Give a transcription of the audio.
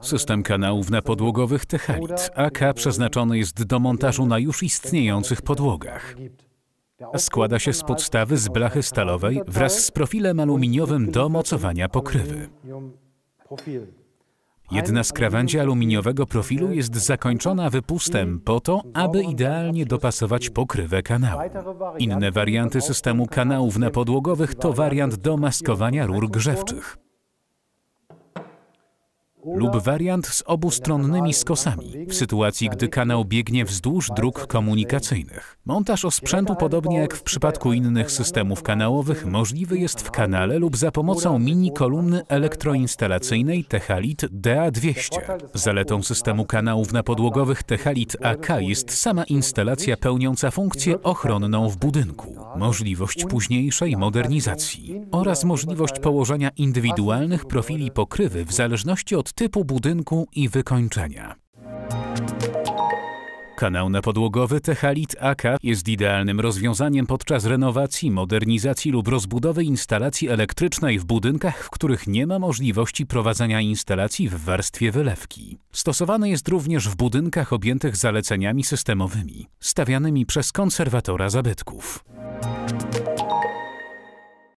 System kanałów napodłogowych Techalit AK przeznaczony jest do montażu na już istniejących podłogach. Składa się z podstawy z blachy stalowej wraz z profilem aluminiowym do mocowania pokrywy. Jedna z krawędzi aluminiowego profilu jest zakończona wypustem po to, aby idealnie dopasować pokrywę kanału. Inne warianty systemu kanałów napodłogowych to wariant do maskowania rur grzewczych lub wariant z obustronnymi skosami w sytuacji, gdy kanał biegnie wzdłuż dróg komunikacyjnych. Montaż osprzętu, podobnie jak w przypadku innych systemów kanałowych, możliwy jest w kanale lub za pomocą mini kolumny elektroinstalacyjnej Techalit DA200. Zaletą systemu kanałów napodłogowych Techalit AK jest sama instalacja pełniąca funkcję ochronną w budynku, możliwość późniejszej modernizacji oraz możliwość położenia indywidualnych profili pokrywy w zależności od typu budynku i wykończenia. Kanał napodłogowy Techalit AK jest idealnym rozwiązaniem podczas renowacji, modernizacji lub rozbudowy instalacji elektrycznej w budynkach, w których nie ma możliwości prowadzenia instalacji w warstwie wylewki. Stosowany jest również w budynkach objętych zaleceniami systemowymi, stawianymi przez konserwatora zabytków.